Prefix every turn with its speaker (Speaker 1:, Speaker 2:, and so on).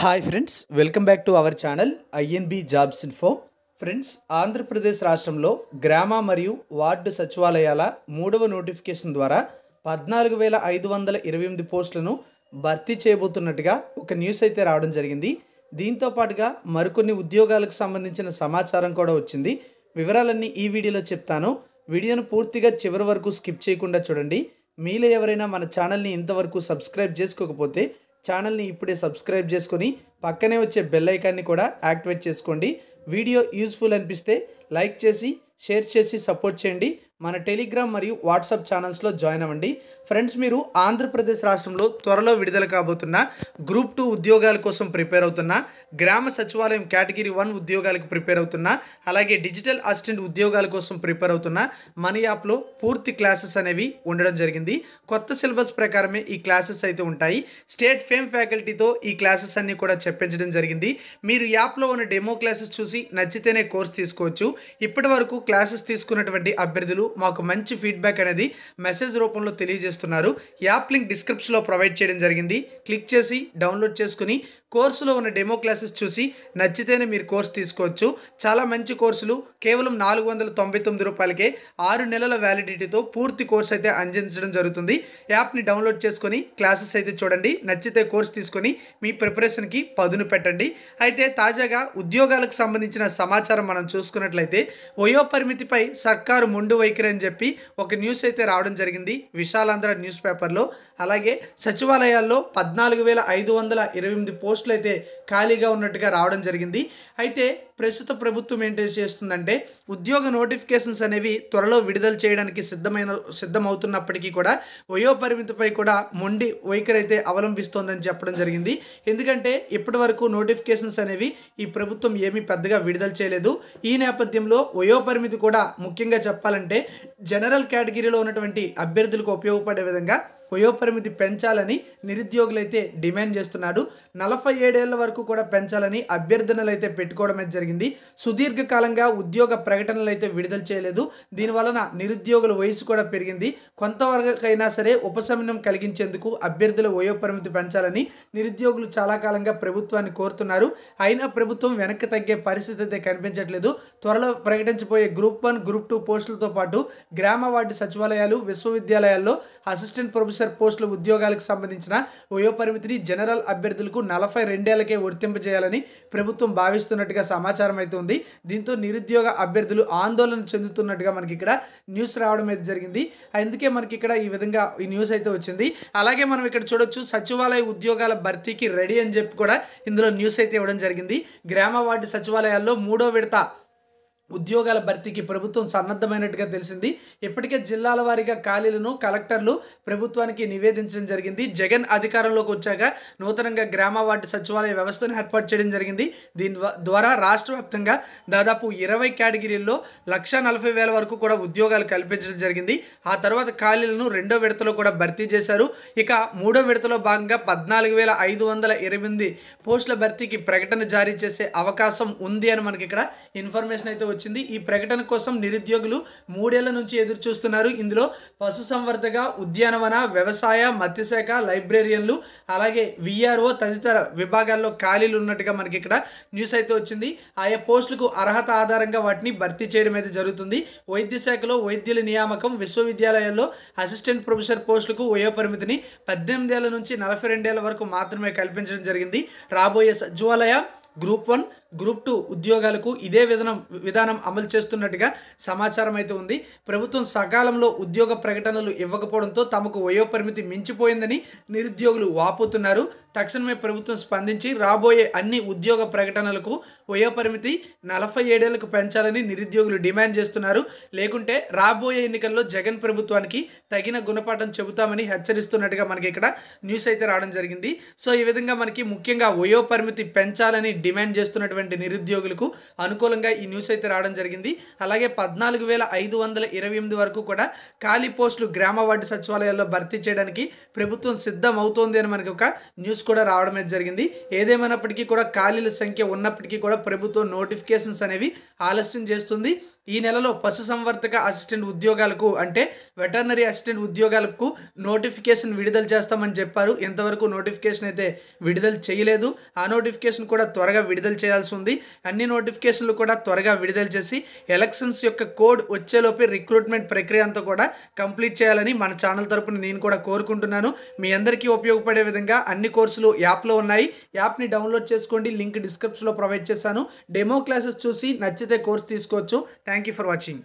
Speaker 1: hi friends welcome back to our channel INB jobs info friends Andhra Pradesh రాష్ట్రంలో గ్రామ మరియు ward సచివాలయాల మూడవ నోటిఫికేషన్ ద్వారా పద్నాలుగు వేల ఐదు వందల ఇరవై ఎనిమిది పోస్టులను భర్తీ చేయబోతున్నట్టుగా ఒక న్యూస్ అయితే రావడం జరిగింది దీంతో పాటుగా మరికొన్ని ఉద్యోగాలకు సంబంధించిన సమాచారం కూడా వచ్చింది వివరాలన్నీ ఈ వీడియోలో చెప్తాను వీడియోను పూర్తిగా చివరి వరకు స్కిప్ చేయకుండా చూడండి మీలో ఎవరైనా మన ఛానల్ని ఇంతవరకు సబ్స్క్రైబ్ చేసుకోకపోతే ఛానల్ని ఇప్పుడే సబ్స్క్రైబ్ చేసుకొని పక్కనే వచ్చే బెల్ ఐకాన్ని కూడా యాక్టివేట్ చేసుకోండి వీడియో యూజ్ఫుల్ అనిపిస్తే లైక్ చేసి షేర్ చేసి సపోర్ట్ చేయండి మన టెలిగ్రామ్ మరియు వాట్సాప్ ఛానల్స్లో జాయిన్ అవ్వండి ఫ్రెండ్స్ మీరు ఆంధ్రప్రదేశ్ రాష్ట్రంలో త్వరలో విడుదల కాబోతున్న గ్రూప్ టూ ఉద్యోగాల కోసం ప్రిపేర్ అవుతున్న గ్రామ సచివాలయం కేటగిరీ వన్ ఉద్యోగాలకు ప్రిపేర్ అవుతున్న అలాగే డిజిటల్ అసిస్టెంట్ ఉద్యోగాల కోసం ప్రిపేర్ అవుతున్న మన యాప్లో పూర్తి క్లాసెస్ అనేవి ఉండడం జరిగింది కొత్త సిలబస్ ప్రకారమే ఈ క్లాసెస్ అయితే ఉంటాయి స్టేట్ ఫేమ్ ఫ్యాకల్టీతో ఈ క్లాసెస్ అన్నీ కూడా చెప్పించడం జరిగింది మీరు యాప్లో ఉన్న డెమో క్లాసెస్ చూసి నచ్చితేనే కోర్స్ తీసుకోవచ్చు ఇప్పటి క్లాసెస్ తీసుకున్నటువంటి అభ్యర్థులు మాకు మంచి ఫీడ్బ్యాక్ అనేది మెసేజ్ రూపంలో తెలియజేస్తున్నారు యాప్ లింక్ డిస్క్రిప్షన్లో ప్రొవైడ్ చేయడం జరిగింది క్లిక్ చేసి డౌన్లోడ్ చేసుకుని కోర్సులో ఉన్న డెమో క్లాసెస్ చూసి నచ్చితేనే మీరు కోర్సు తీసుకోవచ్చు చాలా మంచి కోర్సులు కేవలం నాలుగు వందల తొంభై తొమ్మిది రూపాయలకే ఆరు నెలల వ్యాలిడిటీతో పూర్తి కోర్స్ అయితే అందించడం జరుగుతుంది యాప్ని డౌన్లోడ్ చేసుకొని క్లాసెస్ అయితే చూడండి నచ్చితే కోర్సు తీసుకొని మీ ప్రిపరేషన్కి పదును పెట్టండి అయితే తాజాగా ఉద్యోగాలకు సంబంధించిన సమాచారం మనం చూసుకున్నట్లయితే వయో పరిమితిపై సర్కారు ముండు వైఖరి అని చెప్పి ఒక న్యూస్ అయితే రావడం జరిగింది విశాలాంధ్ర న్యూస్ పేపర్లో అలాగే సచివాలయాల్లో పద్నాలుగు వేల ఐదు వందల ఇరవై ఎనిమిది పోస్ట్ పోస్టులు అయితే ఖాళీగా ఉన్నట్టుగా రావడం జరిగింది అయితే ప్రస్తుత ప్రభుత్వం ఏంటి చేస్తుందంటే ఉద్యోగ నోటిఫికేషన్స్ అనేవి త్వరలో విడుదల చేయడానికి సిద్ధమైన సిద్ధమవుతున్నప్పటికీ కూడా వయో పరిమితిపై కూడా మొండి వైఖరి అయితే అవలంబిస్తోందని చెప్పడం జరిగింది ఎందుకంటే ఇప్పటి వరకు నోటిఫికేషన్స్ అనేవి ఈ ప్రభుత్వం ఏమీ పెద్దగా విడుదల చేయలేదు ఈ నేపథ్యంలో వయో పరిమితి కూడా ముఖ్యంగా చెప్పాలంటే జనరల్ కేటగిరీలో ఉన్నటువంటి అభ్యర్థులకు ఉపయోగపడే విధంగా వయోపరిమితి పెంచాలని నిరుద్యోగులైతే డిమాండ్ చేస్తున్నాడు నలభై ఏడేళ్ల వరకు కూడా పెంచాలని అభ్యర్థనలు అయితే పెట్టుకోవడమే జరిగింది సుదీర్ఘకాలంగా ఉద్యోగ ప్రకటనలు అయితే విడుదల చేయలేదు దీనివలన నిరుద్యోగుల వయసు కూడా పెరిగింది కొంతవరకైనా సరే ఉపశమనం కలిగించేందుకు అభ్యర్థుల వయోపరిమితి పెంచాలని నిరుద్యోగులు చాలా కాలంగా ప్రభుత్వాన్ని కోరుతున్నారు అయినా ప్రభుత్వం వెనక్కి తగ్గే పరిస్థితి అయితే కనిపించట్లేదు త్వరలో ప్రకటించబోయే గ్రూప్ వన్ గ్రూప్ టూ పోస్టులతో పాటు గ్రామ వార్డు సచివాలయాలు విశ్వవిద్యాలయాల్లో అసిస్టెంట్ ప్రొఫెసర్ ఆఫీసర్ పోస్టుల ఉద్యోగాలకు సంబంధించిన వయోపరిమితిని జనరల్ అభ్యర్థులకు నలభై రెండేళ్లకే వర్తింపజేయాలని ప్రభుత్వం భావిస్తున్నట్టుగా సమాచారం అయితే ఉంది దీంతో నిరుద్యోగ అభ్యర్థులు ఆందోళన చెందుతున్నట్టుగా మనకి ఇక్కడ న్యూస్ రావడం అయితే జరిగింది అందుకే మనకి ఇక్కడ ఈ విధంగా ఈ న్యూస్ అయితే వచ్చింది అలాగే మనం ఇక్కడ చూడొచ్చు సచివాలయ ఉద్యోగాల భర్తీకి రెడీ అని చెప్పి కూడా ఇందులో న్యూస్ అయితే ఇవ్వడం జరిగింది గ్రామ వార్డు సచివాలయాల్లో మూడో విడత ఉద్యోగాల భర్తీకి ప్రభుత్వం సన్నద్ధమైనట్టుగా తెలిసింది ఇప్పటికే జిల్లాల వారీగా ఖాళీలను కలెక్టర్లు ప్రభుత్వానికి నివేదించడం జరిగింది జగన్ అధికారంలోకి వచ్చాక నూతనంగా గ్రామ వార్డు సచివాలయ వ్యవస్థను ఏర్పాటు చేయడం జరిగింది దీని ద్వారా రాష్ట్ర వ్యాప్తంగా దాదాపు ఇరవై కేటగిరీల్లో లక్ష నలభై వేల వరకు కూడా ఉద్యోగాలు కల్పించడం జరిగింది ఆ తర్వాత ఖాళీలను రెండో విడతలో కూడా భర్తీ చేశారు ఇక మూడో విడతలో భాగంగా పద్నాలుగు వేల ఐదు వందల ఇరవై పోస్టుల భర్తీకి ప్రకటన జారీ చేసే అవకాశం ఉంది అని మనకి ఇక్కడ ఇన్ఫర్మేషన్ అయితే వచ్చింది ఈ ప్రకటన కోసం నిరుద్యోగులు మూడేళ్ల నుంచి ఎదురు చూస్తున్నారు ఇందులో పశు సంవర్ధక ఉద్యానవన వ్యవసాయ మత్స్యశాఖ లైబ్రేరియన్లు అలాగే విఆర్ఓ తదితర విభాగాల్లో ఖాళీలు ఉన్నట్టుగా మనకి ఇక్కడ న్యూస్ అయితే వచ్చింది ఆయా పోస్టులకు అర్హత ఆధారంగా వాటిని భర్తీ చేయడం అయితే జరుగుతుంది వైద్య శాఖలో వైద్యుల నియామకం విశ్వవిద్యాలయాల్లో అసిస్టెంట్ ప్రొఫెసర్ పోస్టులకు వయోపరిమితిని ఏళ్ళ నుంచి నలభై రెండేళ్ల వరకు మాత్రమే కల్పించడం జరిగింది రాబోయే సచివాలయ గ్రూప్ వన్ గ్రూప్ టూ ఉద్యోగాలకు ఇదే విధానం విధానం అమలు చేస్తున్నట్టుగా సమాచారం అయితే ఉంది ప్రభుత్వం సకాలంలో ఉద్యోగ ప్రకటనలు ఇవ్వకపోవడంతో తమకు వయోపరిమితి మించిపోయిందని నిరుద్యోగులు వాపోతున్నారు తక్షణమే ప్రభుత్వం స్పందించి రాబోయే అన్ని ఉద్యోగ ప్రకటనలకు వయో పరిమితి నలభై ఏడేళ్లకు పెంచాలని నిరుద్యోగులు డిమాండ్ చేస్తున్నారు లేకుంటే రాబోయే ఎన్నికల్లో జగన్ ప్రభుత్వానికి తగిన గుణపాఠం చెబుతామని హెచ్చరిస్తున్నట్టుగా మనకి ఇక్కడ న్యూస్ అయితే రావడం జరిగింది సో ఈ విధంగా మనకి ముఖ్యంగా వయో పరిమితి పెంచాలని డిమాండ్ చేస్తున్నటువంటి నిరుద్యోగులకు అనుకూలంగా ఈ న్యూస్ అయితే రావడం జరిగింది అలాగే పద్నాలుగు వేల ఐదు వందల ఇరవై ఎనిమిది వరకు కూడా ఖాళీ పోస్టులు గ్రామ వార్డు సచివాలయాల్లో భర్తీ చేయడానికి ప్రభుత్వం సిద్ధం అవుతోంది అని మనకి ఒక న్యూస్ కూడా రావడం జరిగింది ఏదేమైనప్పటికీ కూడా ఖాళీల సంఖ్య ఉన్నప్పటికీ కూడా ప్రభుత్వం నోటిఫికేషన్స్ అనేవి ఆలస్యం చేస్తుంది ఈ నెలలో పశు సంవర్ధక అసిస్టెంట్ ఉద్యోగాలకు అంటే వెటర్నరీ అసిస్టెంట్ ఉద్యోగాలకు నోటిఫికేషన్ విడుదల చేస్తామని చెప్పారు ఇంతవరకు నోటిఫికేషన్ అయితే విడుదల చేయలేదు ఆ నోటిఫికేషన్ కూడా త్వరగా విడుదల చేయాల్సి ఉంది అన్ని నోటిఫికేషన్లు కూడా త్వరగా విడుదల చేసి ఎలక్షన్స్ యొక్క కోడ్ వచ్చేలోపే రిక్రూట్మెంట్ ప్రక్రియ అంతా కూడా కంప్లీట్ చేయాలని మన ఛానల్ తరపున నేను కూడా కోరుకుంటున్నాను మీ అందరికీ ఉపయోగపడే విధంగా అన్ని కోర్సు కోర్సులు యాప్లో ఉన్నాయి యాప్ని డౌన్లోడ్ చేసుకోండి లింక్ డిస్క్రిప్షన్లో ప్రొవైడ్ చేశాను డెమో క్లాసెస్ చూసి నచ్చితే కోర్స్ తీసుకోవచ్చు థ్యాంక్ ఫర్ వాచింగ్